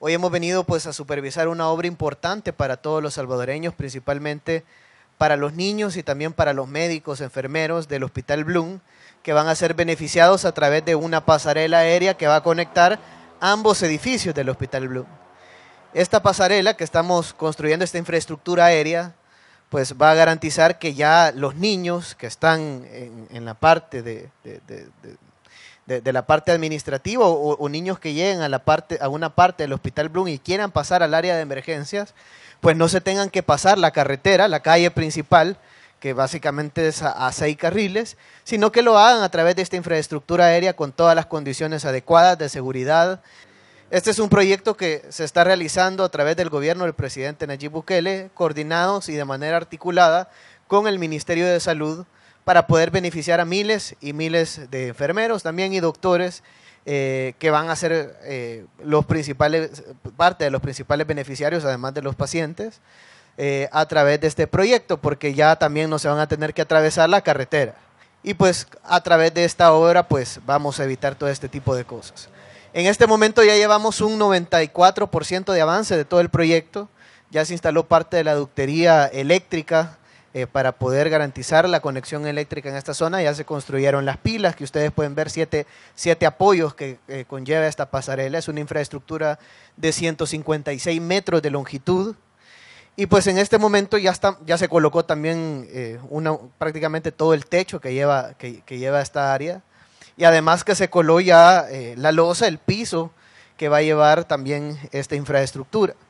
Hoy hemos venido pues a supervisar una obra importante para todos los salvadoreños, principalmente para los niños y también para los médicos, enfermeros del Hospital Bloom, que van a ser beneficiados a través de una pasarela aérea que va a conectar ambos edificios del Hospital Bloom. Esta pasarela que estamos construyendo, esta infraestructura aérea, pues va a garantizar que ya los niños que están en, la parte de, de, la parte administrativa o, niños que lleguen a, la parte, a una parte del Hospital Bloom y quieran pasar al área de emergencias, pues no se tengan que pasar la carretera, la calle principal, que básicamente es a, a seis carriles, sino que lo hagan a través de esta infraestructura aérea con todas las condiciones adecuadas de seguridad. Este es un proyecto que se está realizando a través del gobierno del presidente Nayib Bukele, coordinados y de manera articulada con el Ministerio de Salud, para poder beneficiar a miles y miles de enfermeros también y doctores eh, que van a ser eh, los principales, parte de los principales beneficiarios, además de los pacientes, eh, a través de este proyecto, porque ya también no se van a tener que atravesar la carretera. Y pues a través de esta obra, pues vamos a evitar todo este tipo de cosas. En este momento ya llevamos un 94% de avance de todo el proyecto. Ya se instaló parte de la ductería eléctrica eh, para poder garantizar la conexión eléctrica en esta zona. Ya se construyeron las pilas, que ustedes pueden ver siete, siete apoyos que eh, conlleva esta pasarela. Es una infraestructura de 156 metros de longitud. Y pues en este momento ya, ya se colocó también eh, una, prácticamente todo el techo que lleva, que, que lleva esta área. Y además que se coló ya la losa, el piso que va a llevar también esta infraestructura.